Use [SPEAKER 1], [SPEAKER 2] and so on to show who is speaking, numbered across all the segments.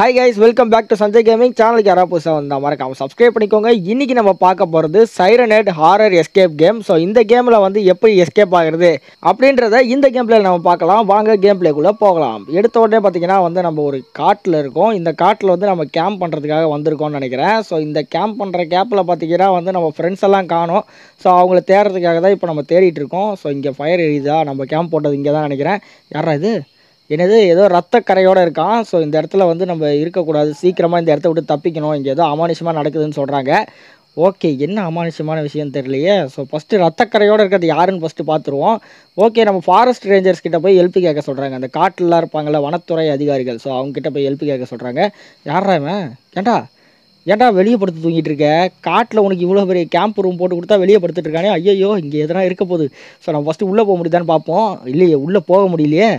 [SPEAKER 1] hi guys welcome back to Sanjay gaming சேனலுக்கு யாராவது புதுசாக வந்தால் மறக்காமல் சப்ஸ்கிரைப் பண்ணிக்கோங்க இன்றைக்கி நம்ம பார்க்க போகிறது Sirenhead horror escape game so இந்த கேமில் வந்து எப்படி எஸ்கேப் ஆகிறது அப்படின்றத இந்த கேம் பிளேயில் நம்ம பார்க்கலாம் வாங்க கேம் பிளேக்குள்ளே போகலாம் எடுத்த உடனே பார்த்தீங்கன்னா வந்து நம்ம ஒரு காட்டில் இருக்கோம் இந்த காட்டில் வந்து நம்ம கேம்ப் பண்ணுறதுக்காக வந்திருக்கோம்னு நினைக்கிறேன் ஸோ இந்த கேம்ப் பண்ணுற கேப்பில் பார்த்தீங்கன்னா வந்து நம்ம ஃப்ரெண்ட்ஸ் எல்லாம் காணும் ஸோ அவங்கள தேடுறதுக்காக தான் இப்போ நம்ம தேடிட்டு இருக்கோம் ஸோ இங்கே ஃபயர் எரியுதா நம்ம கேம்ப் போட்டது இங்கே தான் நினைக்கிறேன் யாரா இது என்னது ஏதோ ரத்த கரையோடு இருக்கான் ஸோ இந்த இடத்துல வந்து நம்ம இருக்கக்கூடாது சீக்கிரமாக இந்த இடத்த விட்டு தப்பிக்கணும் இங்கே ஏதோ அமானுஷமாக நடக்குதுன்னு சொல்கிறாங்க ஓகே என்ன அமானுஷமான விஷயம் தெரியலையே ஸோ ஃபஸ்ட்டு ரத்தக்கரையோடு இருக்கிறது யாருன்னு ஃபஸ்ட்டு பார்த்துருவோம் ஓகே நம்ம ஃபாரஸ்ட் ரேஞ்சர்ஸ் கிட்ட போய் ஹெல்ப் கேட்க சொல்கிறாங்க அந்த காட்டிலாம் இருப்பாங்கள வனத்துறை அதிகாரிகள் ஸோ அவங்ககிட்ட போய் ஹெல்ப் கேட்க சொல்கிறாங்க யாரா இவன் ஏண்டா ஏன்டா வெளியே படுத்து தூங்கிட்டு இருக்க காட்டில் உனக்கு இவ்வளோ பெரிய கேம்ப் ரூம் போட்டு கொடுத்தா வெளியே படுத்துட்டு இருக்கானே ஐயோ இங்கே எதனா இருக்க போகுது ஸோ நம்ம ஃபஸ்ட்டு உள்ளே போக முடியுதான்னு பார்ப்போம் இல்லையே உள்ளே போக முடியலையே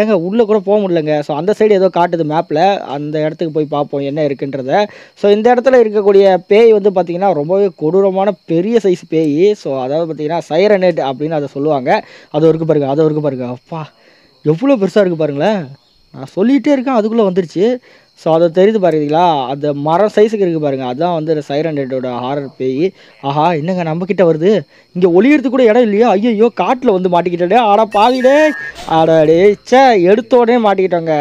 [SPEAKER 1] ஏங்க உள்ளே கூட போக முடியலங்க ஸோ அந்த சைடு ஏதோ காட்டுது மேப்பில் அந்த இடத்துக்கு போய் பார்ப்போம் என்ன இருக்குன்றத ஸோ இந்த இடத்துல இருக்கக்கூடிய பேய் வந்து பார்த்திங்கன்னா ரொம்பவே கொடூரமான பெரிய சைஸ் பேய் ஸோ அதாவது பார்த்திங்கன்னா சைரனேட் அப்படின்னு அதை சொல்லுவாங்க அது இருக்குது பாருங்கள் அது இருக்குது பாருங்கள் அப்பா எவ்வளோ பெருசாக இருக்குது பாருங்களேன் நான் சொல்லிகிட்டே இருக்கேன் அதுக்குள்ளே வந்துருச்சு ஸோ அதை தெரியுது பாருங்களா அந்த மரம் சைஸுக்கு இருக்குது பாருங்கள் அதுதான் வந்து சைரன் டேட்டோட ஹாரர் பேய் ஆஹா என்னங்க நம்மக்கிட்ட வருது இங்கே ஒளியிறது கூட இடம் இல்லையோ ஐயோ காட்டில் வந்து மாட்டிக்கிட்டே ஆடா பாதிடே ஆடாடே சே எடுத்த உடனே மாட்டிக்கிட்டோங்க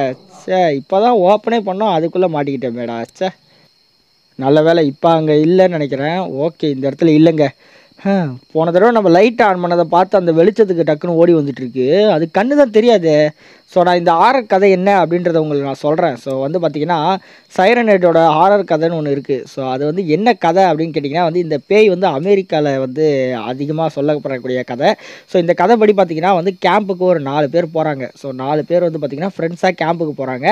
[SPEAKER 1] சே இப்போ தான் ஓப்பனே பண்ணோம் அதுக்குள்ளே மாட்டிக்கிட்டேன் மேடா சே நல்ல வேலை இப்போ அங்கே இல்லைன்னு நினைக்கிறேன் ஓகே இந்த இடத்துல இல்லைங்க போன தடவை நம்ம லைட் ஆன் பண்ணதை பார்த்து அந்த வெளிச்சத்துக்கு டக்குன்னு ஓடி வந்துட்டுருக்கு அது கண்ணு தான் தெரியாது ஸோ நான் இந்த ஆரர் கதை என்ன அப்படின்றத உங்களுக்கு நான் சொல்கிறேன் ஸோ வந்து பார்த்திங்கன்னா சைரனேட்டோட ஆரர் கதைன்னு ஒன்று இருக்குது ஸோ அது வந்து என்ன கதை அப்படின்னு கேட்டிங்கன்னா வந்து இந்த பேய் வந்து அமெரிக்காவில் வந்து அதிகமாக சொல்லப்படக்கூடிய கதை ஸோ இந்த கதை படி பார்த்திங்கன்னா வந்து கேம்புக்கு ஒரு நாலு பேர் போகிறாங்க ஸோ நாலு பேர் வந்து பார்த்திங்கன்னா ஃப்ரெண்ட்ஸாக கேம்புக்கு போகிறாங்க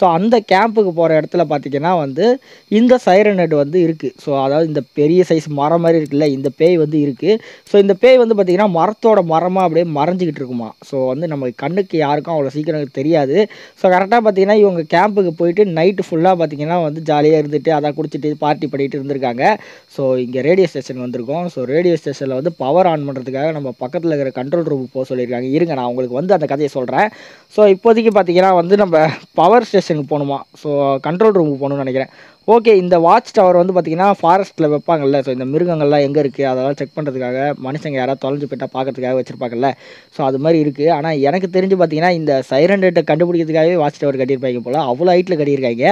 [SPEAKER 1] ஸோ அந்த கேம்புக்கு போகிற இடத்துல பார்த்திங்கன்னா வந்து இந்த சைரனேட் வந்து இருக்குது ஸோ அதாவது இந்த பெரிய சைஸ் மரம் மாதிரி இருக்குல்ல இந்த பேய் வந்து இருக்குது ஸோ இந்த பேய் வந்து பார்த்திங்கன்னா மரத்தோட மரமாக அப்படியே மறைஞ்சிக்கிட்டு இருக்குமா ஸோ வந்து நம்ம கண்ணுக்கு யாருக்கும் அவ்வளோ சீக்கிரம் எனக்கு தெரியாது ஸோ கரெக்டாக பார்த்தீங்கன்னா இவங்க கேம்புக்கு போயிட்டு நைட்டு ஃபுல்லாக பார்த்தீங்கன்னா வந்து ஜாலியாக இருந்துட்டு அதை குடிச்சிட்டு பார்ட்டி பண்ணிட்டு இருந்திருக்காங்க ஸோ இங்கே ரேடியோ ஸ்டேஷன் வந்திருக்கோம் ஸோ ரேடியோ ஸ்டேஷனில் வந்து பவர் ஆன் பண்ணுறதுக்காக நம்ம பக்கத்தில் இருக்கிற கண்ட்ரோல் ரூம் போக சொல்லியிருக்காங்க இருங்க நான் உங்களுக்கு வந்து அந்த கதையை சொல்கிறேன் ஸோ இப்போதைக்கு பார்த்தீங்கன்னா வந்து நம்ம பவர் ஸ்டேஷனுக்கு போகணுமா ஸோ கண்ட்ரோல் ரூமுக்கு போகணும்னு நினைக்கிறேன் ஓகே இந்த வாட்ச் டவர் வந்து பார்த்தீங்கன்னா ஃபாரஸ்ட்டில் வைப்பாங்கல்ல ஸோ இந்த மிருகங்கள்லாம் எங்கே இருக்குது அதெல்லாம் செக் பண்ணுறதுக்காக மனுஷங்க யாராவது தொலைஞ்சு போயிட்டால் பார்க்கறதுக்காக வச்சுருப்பாங்கல்ல ஸோ அது மாதிரி இருக்குது ஆனால் எனக்கு தெரிஞ்சு பார்த்திங்கன்னா இந்த சைரண்டேட்டை கண்டுபிடிக்கிறதுக்காகவே வாட்ச் டவர் கட்டியிருப்பாங்க போல் அவ்வளோ ஹைட்டில் கட்டியிருக்காங்க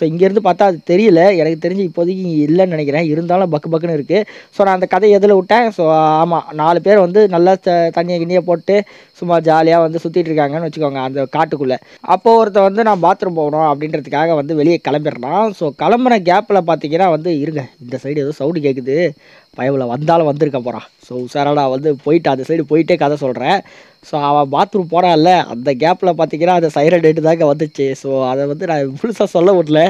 [SPEAKER 1] ஸோ இங்கேருந்து பார்த்தா அது தெரியல எனக்கு தெரிஞ்சு இப்போதைக்கு இல்லைன்னு நினைக்கிறேன் இருந்தாலும் பக்கு பக்குன்னு இருக்குது ஸோ நான் அந்த கதையை எதில் விட்டேன் ஸோ ஆமாம் நாலு பேர் வந்து நல்லா தண்ணியை கிண்ணியை போட்டு சும்மா ஜாலியாக வந்து சுற்றிட்டு இருக்காங்கன்னு வச்சுக்கோங்க அந்த காட்டுக்குள்ளே அப்போது ஒருத்தர் வந்து நான் பாத்ரூம் போகணும் அப்படின்றதுக்காக வந்து வெளியே கிளம்பிடுறான் ஸோ கிளம்ப கிளம்புற கேப்பில் பார்த்தீங்கன்னா வந்து இருங்க இந்த சைடு ஏதோ சவுண்டு கேட்குது பயவில் வந்தாலும் வந்திருக்க போகிறான் ஸோ உஷாராக நான் வந்து போயிட்டு அந்த சைடு போயிட்டே கதை சொல்கிறேன் ஸோ அவன் பாத்ரூம் போகிறான்ல அந்த கேப்பில் பார்த்தீங்கன்னா அந்த சைரன் டேட்டு தாங்க வந்துச்சு ஸோ அதை வந்து நான் முழுசாக சொல்ல முடியல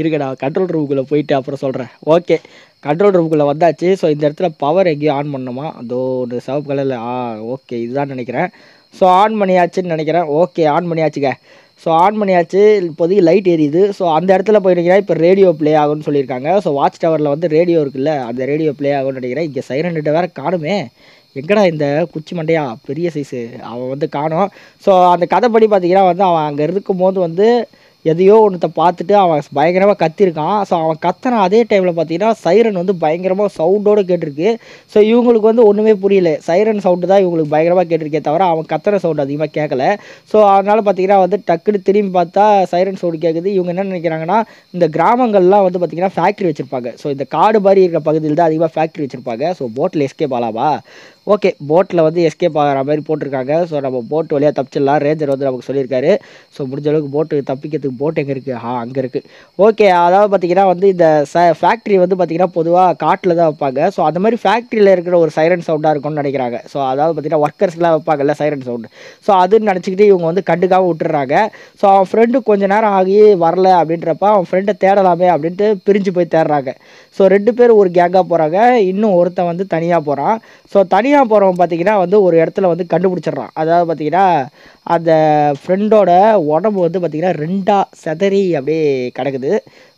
[SPEAKER 1] இருங்க நான் கண்ட்ரோல் ரூமுக்குள்ளே போயிட்டு அப்புறம் சொல்கிறேன் ஓகே கண்ட்ரோல் ரூமுக்குள்ளே வந்தாச்சு ஸோ இந்த இடத்துல பவர் எங்கேயும் ஆன் பண்ணணுமா அதோ ஒரு சவுப்பு கலரில் ஆ ஓகே இதுதான் நினைக்கிறேன் ஸோ ஆன் பண்ணியாச்சுன்னு நினைக்கிறேன் ஓகே ஆன் பண்ணியாச்சுங்க ஸோ ஆன் பண்ணியாச்சு இப்போதைக்கு லைட் எரியுது ஸோ அந்த இடத்துல போயிருக்கிறா இப்போ ரேடியோ ப்ளே ஆகும்னு சொல்லியிருக்காங்க ஸோ வாட்ச் டவரில் வந்து ரேடியோ இருக்குல்ல அந்த ரேடியோ ப்ளே ஆகும்னு நினைக்கிறேன் இங்கே சைரன்கிட்ட வேறு காணுமே எங்கடா இந்த குச்சி மண்டையா பெரிய சைஸு அவன் வந்து காணும் ஸோ அந்த கதைப்படி பார்த்தீங்கன்னா வந்து அவன் அங்கே இருக்கும்போது வந்து எதையோ ஒன்றத்தை பார்த்துட்டு அவன் பயங்கரமாக கத்திருக்கான் ஸோ அவன் கத்தின அதே டைமில் பார்த்தீங்கன்னா சைரன் வந்து பயங்கரமாக சவுண்டோடு கேட்டிருக்கு ஸோ இவங்களுக்கு வந்து ஒன்றுமே புரியல சைரன் சவுண்டு தான் இவங்களுக்கு பயங்கரமாக கேட்டிருக்கே தவிர அவன் கத்தின சவுண்டு அதிகமாக கேட்கல ஸோ அதனால் பார்த்தீங்கன்னா வந்து டக்குனு திரும்பி பார்த்தா சைரன் சவுண்டு கேட்குது இவங்க என்ன நினைக்கிறாங்கன்னா இந்த கிராமங்கள்லாம் வந்து பார்த்திங்கன்னா ஃபேக்ட்ரி வச்சுருப்பாங்க ஸோ இந்த காடு மாதிரி இருக்கிற பகுதியில் தான் அதிகமாக ஃபேக்ட்ரி வச்சுருப்பாங்க ஸோ போட்டில் எஸ்கேப் ஆலாவா ஓகே போட்டில் வந்து எஸ்கேப் ஆகிற மாதிரி போட்டிருக்காங்க ஸோ நம்ம போட்டு வழியாக தப்பிச்சிடலாம் ரேஞ்சர் வந்து நமக்கு சொல்லியிருக்காரு ஸோ முடிஞ்ச அளவுக்கு போட்டு தப்பிக்கிறதுக்கு போட் எங்கே இருக்குது ஆ அங்கே இருக்குது ஓகே அதாவது பார்த்தீங்கன்னா வந்து இந்த ச ஃபேக்ட்ரி வந்து பார்த்திங்கன்னா பொதுவாக காட்டில் தான் வைப்பாங்க ஸோ அந்த மாதிரி ஃபேக்ட்ரியில் இருக்கிற ஒரு சைரன் சவுண்டாக இருக்கும்னு நினைக்கிறாங்க ஸோ அதாவது பார்த்திங்கன்னா ஒர்க்கர்ஸ்லாம் வைப்பாங்கல்ல சைரன் சவுண்டு ஸோ அதுன்னு நினச்சிக்கிட்டு இவங்க வந்து கண்டுக்காக விட்டுறாங்க ஸோ அவன் ஃப்ரெண்டு கொஞ்ச நேரம் ஆகி வரல அப்படின்றப்ப அவன் ஃப்ரெண்டை தேடலாமே அப்படின்ட்டு பிரிஞ்சு போய் தேடுறாங்க ஸோ ரெண்டு பேர் ஒரு கேங்காக போகிறாங்க இன்னும் ஒருத்தன் வந்து தனியாக போகிறான் ஸோ தனி ஒழியாமல் போகிறவன் பார்த்தீங்கன்னா வந்து ஒரு இடத்துல வந்து கண்டுபிடிச்சிட்றான் அதாவது பார்த்தீங்கன்னா அந்த ஃப்ரெண்டோட உடம்பு வந்து பார்த்திங்கன்னா ரெண்டாக செதறி அப்படியே கிடக்குது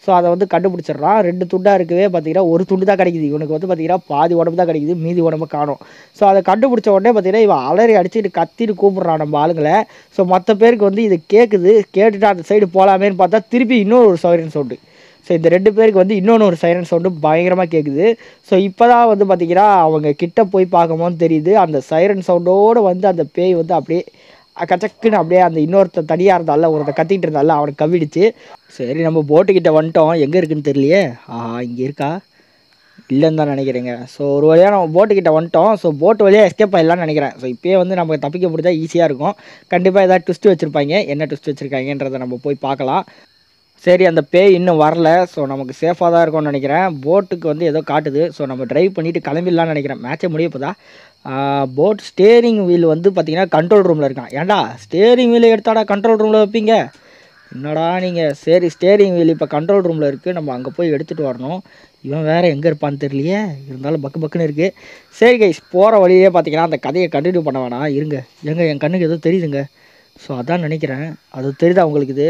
[SPEAKER 1] ஸோ அதை வந்து கண்டுபிடிச்சிட்றான் ரெண்டு துண்டாக இருக்கவே பார்த்திங்கன்னா ஒரு துண்டு தான் கிடைக்குது இவனுக்கு வந்து பார்த்திங்கன்னா பாதி உடம்பு தான் கிடைக்குது மீதி உடம்பு காணும் ஸோ அதை கண்டுபிடிச்ச உடனே பார்த்திங்கன்னா இவன் அலறி அடிச்சுட்டு கத்திட்டு கூப்பிட்றான் நம்ம ஆளுங்களை ஸோ மற்ற பேருக்கு வந்து இது கேட்குது கேட்டுட்டு அந்த சைடு போகலாமேன்னு பார்த்தா திருப்பி இன்னொரு சௌரியன் சொல்லிட்டு ஸோ இந்த ரெண்டு பேருக்கு வந்து இன்னொன்று ஒரு சைரன் சவுண்டு பயங்கரமாக கேட்குது ஸோ இப்போ தான் வந்து பார்த்திங்கன்னா அவங்க கிட்டே போய் பார்க்கமோன்னு தெரியுது அந்த சைரன் சவுண்டோடு வந்து அந்த பேய் வந்து அப்படியே கச்சக்குன்னு அப்படியே அந்த இன்னொருத்த தனியாக இருந்தால ஒருத்த கத்திக்கிட்டு இருந்தால அவனை கவிடிச்சு சரி நம்ம போட்டுக்கிட்ட வந்துட்டோம் எங்கே இருக்குன்னு தெரியலையே ஆஹா இங்கே இருக்கா இல்லைன்னு தான் நினைக்கிறேங்க ஸோ ஒரு வழியாக நம்ம போட்டுக்கிட்ட வந்துட்டோம் ஸோ போட்டு வழியாக எஸ்கேப் ஆகிடலாம்னு நினைக்கிறேன் ஸோ இப்போயே வந்து நம்ம தப்பிக்க முடிஞ்சால் ஈஸியாக இருக்கும் கண்டிப்பாக ஏதாவது ட்விஸ்ட்டு வச்சுருப்பாங்க என்ன ட்விஸ்ட் வச்சுருக்காங்கன்றதை நம்ம போய் பார்க்கலாம் சரி அந்த பேய் இன்னும் வரல ஸோ நமக்கு சேஃபாக தான் இருக்கும்னு நினைக்கிறேன் போட்டுக்கு வந்து ஏதோ காட்டுது ஸோ நம்ம ட்ரைவ் பண்ணிவிட்டு கிளம்பிடலான்னு நினைக்கிறேன் மேட்சை முடியப்போதா போட் ஸ்டேரிங் வீல் வந்து பார்த்திங்கன்னா கண்ட்ரோல் ரூமில் இருக்கான் ஏண்டா ஸ்டேரிங் வீலை எடுத்தாடா கண்ட்ரோல் ரூமில் வைப்பீங்க என்னடா நீங்கள் சரி ஸ்டேரிங் வீல் இப்போ கண்ட்ரோல் ரூமில் இருக்குது நம்ம அங்கே போய் எடுத்துகிட்டு வரணும் இவன் வேறு எங்கே இருப்பான்னு தெரியலையே இருந்தாலும் பக்கு பக்குன்னு இருக்குது சரி கைஸ் போகிற வழியே பார்த்தீங்கன்னா அந்த கதையை கண்டினியூ பண்ண வேணாம் இருங்க எங்கே என் கண்ணுக்கு எதுவும் தெரியுதுங்க ஸோ அதான் நினைக்கிறேன் அது தெரியுதா உங்களுக்கு இது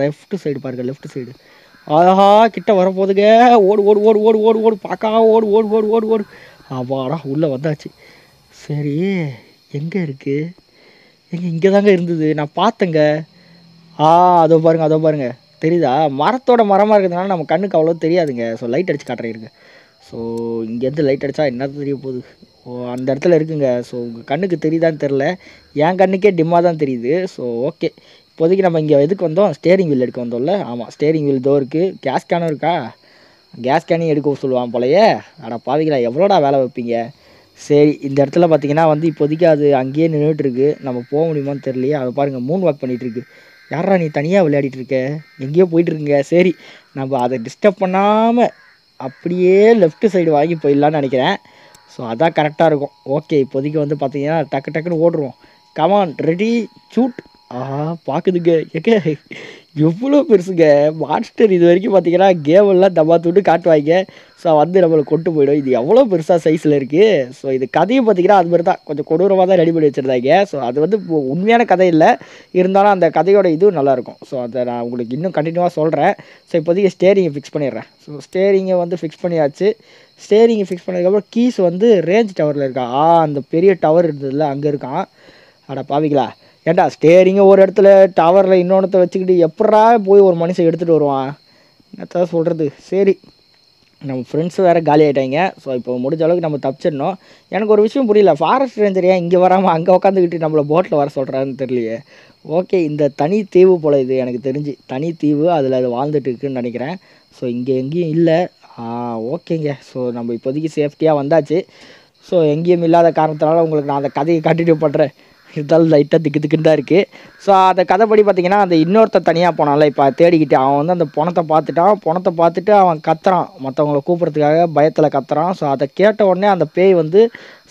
[SPEAKER 1] லெஃப்ட் சைடு பாருங்கள் லெஃப்ட் சைடு ஆஹா கிட்ட வரப்போதுங்க ஓடு ஓடு ஓடு ஓடு ஓடு ஓடு பார்க்கா ஓடு ஓடு ஓடு ஓடு ஓடு அவாடா உள்ளே வந்தாச்சு சரி எங்கே இருக்குது எங்கே இங்கே தாங்க இருந்தது நான் பார்த்தேங்க ஆ அதோ பாருங்கள் அதோ பாருங்கள் தெரியுதா மரத்தோட மரமாக இருக்கிறதுனால நம்ம கண்ணுக்கு அவ்வளோ தெரியாதுங்க ஸோ லைட் அடித்து காட்டுறேன் இருங்க ஸோ இங்கேருந்து லைட் அடித்தா என்ன தெரிய போகுது ஓ அந்த இடத்துல இருக்குங்க ஸோ உங்கள் கண்ணுக்கு தெரியுதான்னு தெரில என் கண்ணுக்கே டிம்மாக தான் தெரியுது ஸோ ஓகே இப்போதைக்கு நம்ம இங்கே எதுக்கு வந்தோம் ஸ்டேரிங் வீல் எடுக்க வந்தோம்ல ஆமாம் ஸ்டேரிங் வீல் தோ இருக்குது கேஸ் கேனும் இருக்கா கேஸ் கேனையும் எடுக்க சொல்லுவான் போலையே அட பாதிக்கிறா எவ்வளோடா வேலை வைப்பீங்க சரி இந்த இடத்துல பார்த்தீங்கன்னா வந்து இப்போதைக்கு அது அங்கேயே நின்றுட்டுருக்கு நம்ம போக முடியுமான்னு தெரியலையே அதை பாருங்கள் மூன் வாக் பண்ணிகிட்ருக்கு யாரா நீ தனியாக விளையாடிட்டுருக்க இருக்க எங்கேயோ போயிட்டுருக்குங்க சரி நம்ம அதை டிஸ்டர்ப் பண்ணாமல் அப்படியே லெஃப்ட் சைடு வாங்கி போயிடலான்னு நினைக்கிறேன் ஸோ அதான் கரெக்டாக இருக்கும் ஓகே இப்போதைக்கு வந்து பார்த்தீங்கன்னா டக்கு டக்குன்னு ஓடுருவோம் கமான் ரெடி சூட் ஆஹா பார்க்குதுங்க எங்க எவ்வளோ பெருசுங்க மாஸ்டர் இது வரைக்கும் பார்த்தீங்கன்னா கேமெல்லாம் தப்பா தூட்டு காட்டுவாங்க ஸோ வந்து நம்மளை கொண்டு போயிடும் இது எவ்வளோ பெருசாக சைஸில் இருக்குது ஸோ இது கதையும் பார்த்தீங்கன்னா அது மாதிரி தான் கொஞ்சம் கொடூரமாக தான் ரெடி பண்ணி வச்சுருந்தாங்க ஸோ அது வந்து உண்மையான கதை இல்லை இருந்தாலும் அந்த கதையோட இதுவும் நல்லாயிருக்கும் ஸோ அதை நான் உங்களுக்கு இன்னும் கண்டினியூவாக சொல்கிறேன் ஸோ இப்போதைக்கு ஸ்டேரிங்கை ஃபிக்ஸ் பண்ணிடுறேன் ஸோ ஸ்டேரிங்கை வந்து ஃபிக்ஸ் பண்ணியாச்சு ஸ்டேரிங்கை ஃபிக்ஸ் பண்ணதுக்கப்புறம் கீஸ் வந்து ரேஞ்ச் டவரில் இருக்கா ஆ அந்த பெரிய டவர் இருந்ததில்ல அங்கே இருக்கான் அட பாவிங்களா ஏன்டா ஸ்டேரிங்கை ஒரு இடத்துல டவரில் இன்னொன்றத்தை வச்சுக்கிட்டு எப்படா போய் ஒரு மனுஷன் எடுத்துகிட்டு வருவான் என்னத்தான் சொல்கிறது சரி நம்ம ஃப்ரெண்ட்ஸ் வேறு காலி ஆகிட்டாங்க ஸோ இப்போ முடிஞ்ச அளவுக்கு நம்ம தப்பிச்சிடணும் எனக்கு ஒரு விஷயம் புரியல ஃபாரஸ்ட் ரேஞ்சரியா இங்கே வராமல் அங்கே உட்காந்துக்கிட்டு நம்மளை போட்டில் வர சொல்கிறான்னு தெரியலையே ஓகே இந்த தனி தீவு போல் இது எனக்கு தெரிஞ்சு தனி தீவு அதில் அது வாழ்ந்துட்டு இருக்குன்னு நினைக்கிறேன் ஸோ இங்கே எங்கேயும் இல்லை ஓகேங்க ஸோ நம்ம இப்போதைக்கு சேஃப்டியாக வந்தாச்சு ஸோ எங்கேயும் இல்லாத காரணத்தினால உங்களுக்கு நான் அந்த கதையை கண்டினியூ பண்ணுறேன் இருந்தாலும் லைட்டாக திக்கு திக்குன்னு தான் இருக்குது ஸோ அந்த கதைப்படி பார்த்தீங்கன்னா அந்த இன்னொருத்த தனியாக போனால இப்போ தேடிக்கிட்டு அவன் வந்து அந்த பணத்தை பார்த்துட்டான் பணத்தை பார்த்துட்டு அவன் கத்துறான் மற்றவங்கள கூப்பிட்றதுக்காக பயத்தில் கத்துறான் ஸோ அதை கேட்ட உடனே அந்த பேய் வந்து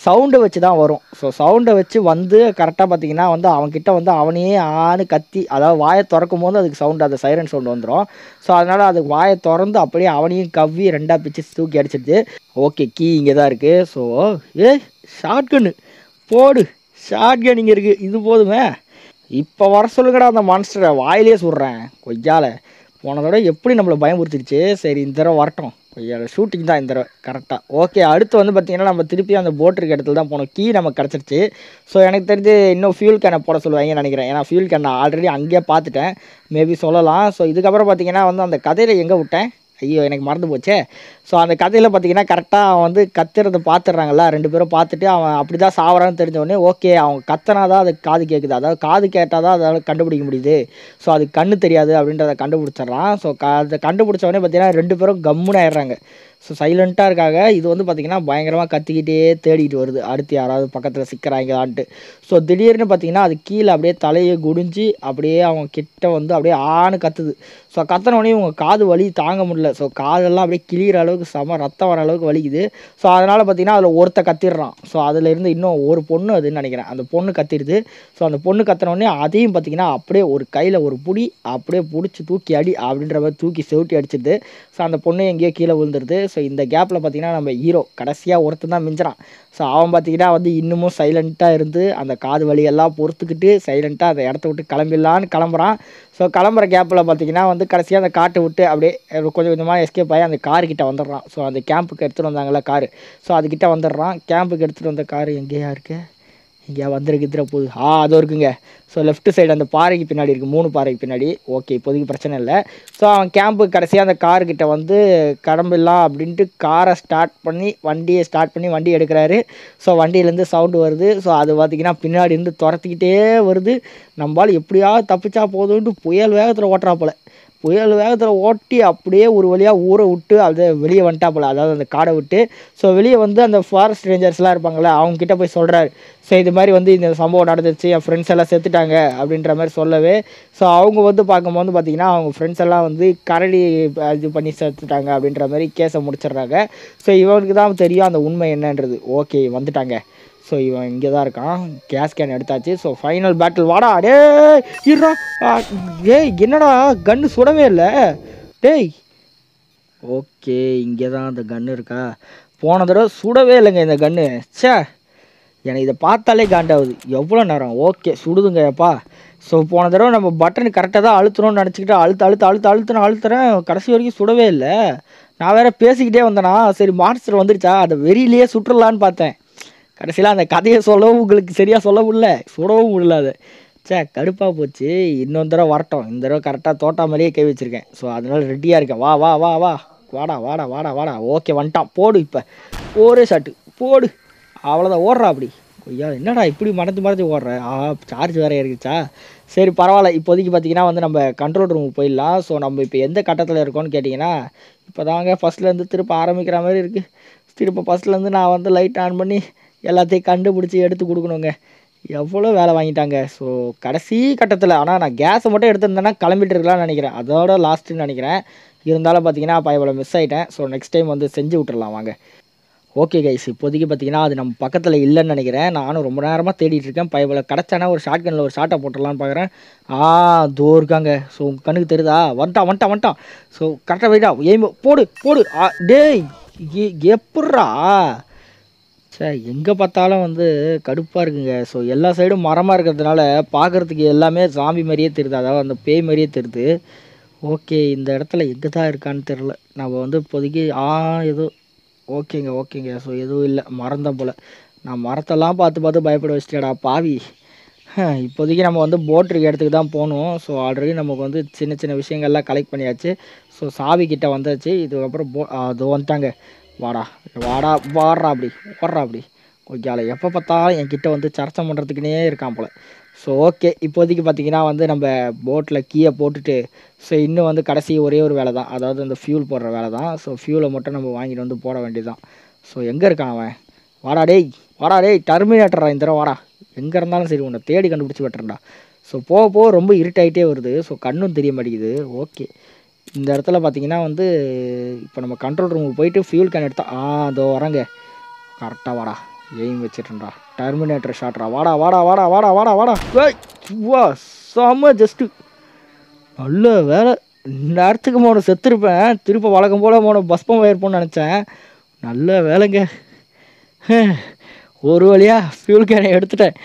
[SPEAKER 1] சவுண்டை வச்சு தான் வரும் ஸோ சவுண்டை வச்சு வந்து கரெக்டாக பார்த்திங்கன்னா வந்து அவன்கிட்ட வந்து அவனையே ஆணு கத்தி அதாவது வாயை திறக்கும் போது அதுக்கு சவுண்டு அந்த சைரன் சவுண்டு வந்துடும் ஸோ அதனால் அதுக்கு வாயை திறந்து அப்படியே அவனையும் கவ்வி ரெண்டாக பிச்சு தூக்கி அடிச்சிடுது ஓகே கீ இங்கே தான் இருக்குது ஸோ ஏ ஷார்ட்கன்னு போடு ஷார்ட் இங்கே இருக்குது இது போதுமே இப்போ வர சொல்லுங்கடா அந்த மான்ஸ்டரை வாயிலே சொல்கிறேன் கொய்யால போன தடவை எப்படி நம்மளை பயமுறுத்திடுச்சு சரி இந்த தடவை வரட்டும் கொய்யால ஷூட்டிங் தான் இந்த தடவை கரெக்டாக ஓகே அடுத்து வந்து பார்த்திங்கன்னா நம்ம திருப்பி அந்த போட் இருக்க இடத்துல தான் போனோம் கீ நமக்கு கிடச்சிருச்சு ஸோ எனக்கு தெரிஞ்சு இன்னும் ஃபியூல் கேனை போட சொல்லுவாங்கன்னு நினைக்கிறேன் ஏன்னா ஃபியூல் கேன் நான் ஆல்ரெடி அங்கேயே பார்த்துட்டேன் மேபி சொல்லலாம் ஸோ இதுக்கப்புறம் பார்த்தீங்கன்னா வந்து அந்த கதையில் எங்கே விட்டேன் ஐயோ எனக்கு மறந்து போச்சே ஸோ அந்த கதையில் பார்த்தீங்கன்னா கரெக்டாக அவன் வந்து கத்துறது பார்த்துட்றாங்கல்ல ரெண்டு பேரும் பார்த்துட்டு அவன் அப்படி தான் சாவறான்னு தெரிஞ்சவொடனே ஓகே அவன் கத்தனா தான் அது காது கேட்குது அதாவது காது கேட்டால் தான் அதால் கண்டுபிடிக்க முடியுது ஸோ அது கண்ணு தெரியாது அப்படின்றத கண்டுபிடிச்சிட்றான் ஸோ க அதை கண்டுபிடிச்சவொடனே பார்த்தீங்கன்னா ரெண்டு பேரும் கம்முன்னு ஆயிடுறாங்க ஸோ சைலண்ட்டாக இருக்காங்க இது வந்து பார்த்திங்கன்னா பயங்கரமாக கத்திக்கிட்டே தேடிட்டு வருது அடுத்து யாராவது பக்கத்தில் சிக்கிறாங்களான்ட்டு ஸோ திடீர்னு பார்த்திங்கன்னா அது கீழே அப்படியே தலையை குடிஞ்சு அப்படியே அவங்க கிட்ட வந்து அப்படியே ஆணு கத்துது ஸோ கத்தினோடனே இவங்க காது வலி தாங்க முடியல ஸோ காதெல்லாம் அப்படியே கிளியிற அளவு அளவுக்கு செம ரத்தம் வர அளவுக்கு வலிக்குது ஸோ அதனால் பார்த்திங்கன்னா அதில் ஒருத்த கத்திடுறான் ஸோ அதில் இருந்து இன்னும் ஒரு பொண்ணு அதுன்னு நினைக்கிறேன் அந்த பொண்ணு கத்திடுது ஸோ அந்த பொண்ணு கத்தினோடனே அதையும் பார்த்திங்கன்னா அப்படியே ஒரு கையில் ஒரு புடி அப்படியே பிடிச்சி தூக்கி அடி அப்படின்ற மாதிரி தூக்கி செவுட்டி அடிச்சிடுது ஸோ அந்த பொண்ணு எங்கேயோ கீழே விழுந்துருது ஸோ இந்த கேப்பில் பார்த்திங்கன்னா நம்ம ஹீரோ கடைசியாக ஒருத்தன் தான் மிஞ்சிறான் ஸோ அவன் பார்த்திங்கன்னா வந்து இன்னமும் சைலண்ட்டாக இருந்து அந்த காது வழியெல்லாம் பொறுத்துக்கிட்டு சைலண்ட்டாக அந்த இடத்த விட்டு கிளம்பிடலான்னு கிளம்புறான் ஸோ கிளம்புற கேப்பில் பார்த்தீங்கன்னா வந்து கடைசியாக அந்த காட்டை விட்டு அப்படியே கொஞ்சம் கொஞ்சமாக எஸ்கேப் ஆகி அந்த கார்கிட்ட வந்துடுறான் ஸோ அந்த கேம்புக்கு எடுத்துகிட்டு வந்தாங்களே காரு ஸோ அதுக்கிட்ட வந்துடுறான் கேம்புக்கு எடுத்துகிட்டு வந்த காரு எங்கேயா இருக்குது இங்கே வந்துருக்கு கித்திர போகுது ஆ அதுவும் இருக்குங்க ஸோ லெஃப்ட் சைடு அந்த பாறைக்கு பின்னாடி இருக்குது மூணு பாறைக்கு பின்னாடி ஓகே இப்போதைக்கு பிரச்சனை இல்லை ஸோ அவன் கேம்பு கடைசியாக அந்த கார்கிட்ட வந்து கடம்பில்லாம் அப்படின்ட்டு காரை ஸ்டார்ட் பண்ணி வண்டியை ஸ்டார்ட் பண்ணி வண்டி எடுக்கிறாரு ஸோ வண்டியிலேருந்து சவுண்டு வருது ஸோ அது பார்த்திங்கன்னா பின்னாடி இருந்து துரத்திக்கிட்டே வருது நம்மளால் எப்படியாவது தப்பிச்சா போதும்ட்டு புயல் வேகத்தில் ஓட்டுறா போல் புயல் வேகத்தில் ஓட்டி அப்படியே ஒரு வழியாக ஊரை விட்டு அதை வெளியே வந்துட்டா போல அதாவது அந்த காடை விட்டு ஸோ வெளியே வந்து அந்த ஃபாரஸ்ட் ரேஞ்சர்ஸ்லாம் இருப்பாங்களே அவங்கக்கிட்ட போய் சொல்கிறாரு ஸோ இது மாதிரி வந்து இந்த சம்பவம் நடந்துச்சு என் ஃப்ரெண்ட்ஸ் எல்லாம் செத்துட்டாங்க அப்படின்ற மாதிரி சொல்லவே ஸோ அவங்க வந்து பார்க்கும்போது பார்த்திங்கன்னா அவங்க ஃப்ரெண்ட்ஸ் எல்லாம் வந்து கரடி இது பண்ணி செத்துட்டாங்க அப்படின்ற மாதிரி கேஸை முடிச்சிடுறாங்க ஸோ இவனுக்கு தான் தெரியும் அந்த உண்மை என்னன்றது ஓகே வந்துட்டாங்க ஸோ இவன் இங்கே தான் இருக்கான் கேஸ் கேன் எடுத்தாச்சு ஸோ ஃபைனல் பேட்டில் வாடா டே இருடா ஏய் என்னடா கன்று சுடவே இல்லை டேய் ஓகே இங்கே தான் அந்த கன்று இருக்கா போன தடவை சுடவே இல்லைங்க இந்த கன்று சே எனக்கு இதை பார்த்தாலே காண்டாகுது எவ்வளோ நேரம் ஓகே சுடுதுங்க எப்பா ஸோ போன தடவை நம்ம பட்டன் கரெக்டாக தான் அழுத்தணும்னு நினச்சிக்கிட்டு அழுத்து அழுத்து அழுத்து அழுத்துன்னு அழுத்துறேன் கடைசி வரைக்கும் சுடவே இல்லை நான் வேறு பேசிக்கிட்டே வந்தேனா சரி மாஸ்டர் வந்துருச்சா அதை வெறியிலேயே சுற்றுலான்னு பார்த்தேன் கடைசியில் அந்த கதையை சொல்லவும் உங்களுக்கு சரியாக சொல்ல முடில சுடவும் முடியல சே கடுப்பாக போச்சு இன்னொரு தடவை வரட்டும் இந்த தடவை கரெக்டாக தோட்டா மாதிரியே கை வச்சுருக்கேன் ஸோ அதனால் ரெடியாக இருக்கேன் வா வா வா வா வாடா வாடா வாடா வாடா ஓகே வந்துட்டான் போடு இப்போ ஒரே ஷாட்டு போடு அவ்வளோதான் ஓடுறா அப்படி ஐயா என்னடா இப்படி மறைஞ்சு மறைஞ்சு ஓடுற ஆ சார்ஜ் வேறு இருக்குச்சா சரி பரவாயில்ல இப்போதைக்கு பார்த்தீங்கன்னா வந்து நம்ம கண்ட்ரோல் ரூமுக்கு போயிடலாம் ஸோ நம்ம இப்போ எந்த கட்டத்தில் இருக்கோம்னு கேட்டிங்கன்னா இப்போ தாங்க ஃபஸ்ட்லேருந்து திருப்ப ஆரம்பிக்கிற மாதிரி இருக்குது திருப்ப ஃபஸ்ட்லேருந்து நான் வந்து லைட் ஆன் பண்ணி எல்லாத்தையும் கண்டுபிடிச்சி எடுத்து கொடுக்கணுங்க எவ்வளோ வேலை வாங்கிட்டாங்க ஸோ கடைசி கட்டத்தில் ஆனால் நான் கேஸை மட்டும் எடுத்திருந்தேன்னா கிளம்பிட்டு இருக்கலாம்னு நினைக்கிறேன் அதோட லாஸ்ட்டுன்னு நினைக்கிறேன் இருந்தாலும் பார்த்தீங்கன்னா அப்போ இவ்வளோ மிஸ் ஆகிட்டேன் ஸோ நெக்ஸ்ட் டைம் வந்து செஞ்சு விட்டுடலாம் வாங்க ஓகே கைஸ் இப்போதைக்கு பார்த்தீங்கன்னா அது நம்ம பக்கத்தில் இல்லைன்னு நினைக்கிறேன் நானும் ரொம்ப நேரமாக தேடிட்டு இருக்கேன் பயவில் கிடச்சானா ஒரு ஷார்ட் கனில் ஒரு ஷார்ட்டை போட்டுடலான்னு பார்க்குறேன் ஆ தோ இருக்காங்க ஸோ உங்கள் கண்ணுக்கு தெரியுதா வந்துட்டான் வந்துட்டான் வந்துட்டான் ஸோ கரெக்டாக போயிட்டா ஏய் போடு போடு டேய் எப்பட்றா சார் எங்கே பார்த்தாலும் வந்து கடுப்பாக இருக்குங்க ஸோ எல்லா சைடும் மரமாக இருக்கிறதுனால பார்க்குறதுக்கு எல்லாமே சாமி மாதிரியே தெரியுது அதாவது அந்த பேய் மாதிரியே தெரியுது ஓகே இந்த இடத்துல எங்கே தான் இருக்கான்னு தெரில நம்ம வந்து இப்போதைக்கு ஆ எதுவும் ஓகேங்க ஓகேங்க ஸோ எதுவும் இல்லை மறந்தேன் போல் நான் மரத்தெல்லாம் பார்த்து பார்த்து பயப்பட வச்சுட்டேடா பாவி இப்போதைக்கு நம்ம வந்து போட் இருக்க இடத்துக்கு தான் போகணும் ஸோ ஆல்ரெடி நமக்கு வந்து சின்ன சின்ன விஷயங்கள்லாம் கலெக்ட் பண்ணியாச்சு ஸோ சாவி கிட்டே வந்தாச்சு இதுக்கப்புறம் போ அது வந்துட்டாங்க வாடா வாடா வாடுறா அப்படி ஓடுறா அப்படி அதில் எப்போ பார்த்தாலும் என்கிட்ட வந்து சர்ச்சை பண்ணுறதுக்குனே இருக்கான் போல் ஸோ ஓகே இப்போதைக்கு பார்த்தீங்கன்னா வந்து நம்ம போட்டில் கீயை போட்டுட்டு ஸோ இன்னும் வந்து கடைசி ஒரே ஒரு வேலை தான் அதாவது அந்த ஃபியூல் போடுற வேலை தான் ஸோ ஃபியூலை மட்டும் நம்ம வாங்கிட்டு வந்து போட வேண்டியது தான் ஸோ எங்கே இருக்கான் அவன் வாடா டேய் வாடா டேய் டர்மினேட்டரா இந்த தடவை வாடா எங்கே இருந்தாலும் சரி உன்னை தேடி கண்டுபிடிச்சி வெட்டுறேன்டா ஸோ போக போக ரொம்ப இருட்டாயிட்டே வருது ஸோ கண்ணும் தெரிய மாட்டேங்குது ஓகே இந்த இடத்துல பார்த்தீங்கன்னா வந்து இப்போ நம்ம கண்ட்ரோல் ரூமுக்கு போயிட்டு ஃபியூல் கேன் எடுத்தால் ஆ அதோ வரங்க கரெக்டாக வாடா எய்ம் வச்சிட்டேன்டா டெர்மினேட்டர் ஷாட்ரா வாடா வாடா வாடா வாடா வாடா வாடா வா செம்ம ஜஸ்ட்டு நல்ல வேலை நேரத்துக்கு மோன செத்துருப்பேன் திருப்ப வழக்கம் போல் மோன பஸ்பம் வயர்ப்போன்னு நினச்சேன் நல்ல வேலைங்க ஒரு வழியாக ஃபியூல் கேனை எடுத்துட்டேன்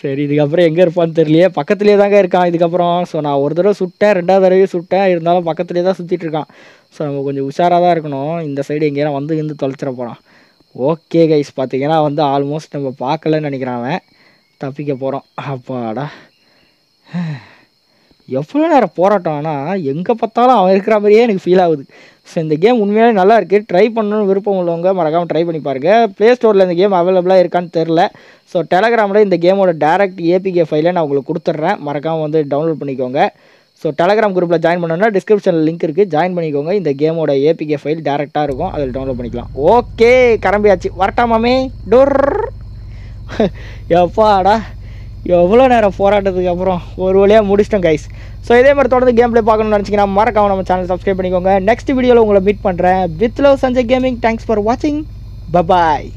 [SPEAKER 1] சரி இதுக்கப்புறம் எங்கே இருப்பான்னு தெரியலையே பக்கத்துலேயே தாங்க இருக்கான் இதுக்கப்புறம் ஸோ நான் ஒரு தடவை சுட்டேன் ரெண்டாவது தடவையும் சுட்டேன் இருந்தாலும் பக்கத்துலேயே தான் சுற்றிட்டு இருக்கான் ஸோ நம்ம கொஞ்சம் உஷாராக தான் இருக்கணும் இந்த சைடு எங்கேயா வந்து இருந்து தொலைச்சிட போகிறான் ஓகே கைஸ் பார்த்தீங்கன்னா வந்து ஆல்மோஸ்ட் நம்ம பார்க்கலன்னு நினைக்கிறான் அவன் தப்பிக்க போகிறோம் அப்பாடா எவ்வளோ நேரம் போராட்டம் ஆனால் எங்கே பார்த்தாலும் அவன் இருக்கிற மாதிரியே எனக்கு ஃபீல் ஆகுது ஸோ இந்த கேம் உண்மையாக நல்லா இருக்குது ட்ரை பண்ணணும்னு விருப்பம் உள்ளவங்க மறக்காமல் ட்ரை பண்ணி பாருங்கள் ப்ளே ஸ்டோரில் இந்த கேம் அவைலபிளாக இருக்கான்னு தெரில ஸோ டெலகிராமில் இந்த கேமோட டேரக்ட் ஏபிகே ஃபைலை நான் உங்களுக்கு கொடுத்துட்றேன் மறக்காமல் வந்து டவுன்லோட் பண்ணிக்கோங்க ஸோ டெலகிராம் குரூப்பில் ஜாயின் பண்ணணும்னா டிஸ்கிரிப்ஷனில் லிங்க் இருக்குது ஜாயின் பண்ணிக்கோங்க இந்த கேமோட ஏபிகே ஃபைல் டேரெக்டாக இருக்கும் அதில் டவுன்லோட் பண்ணிக்கலாம் ஓகே கிளம்பியாச்சு வரட்டாமாமே டோர் எப்பாடா எவ்வளோ நேரம் போராட்டத்துக்கு அப்புறம் ஒரு வழியாக முடிச்சிட்டோம் கைஸ் ஸோ இதே மாதிரி தொடர்ந்து கேம் ப்ளே பார்க்கணும்னு நினச்சிங்கன்னா மறக்காம நம்ம சேனல் சப்ஸ்கிரைப் பண்ணிக்கோங்க நெக்ஸ்ட் வீடியோவில் உங்களை மீட் பண்ணுறேன் with love Sanjay gaming thanks for வாட்சிங் பபாய்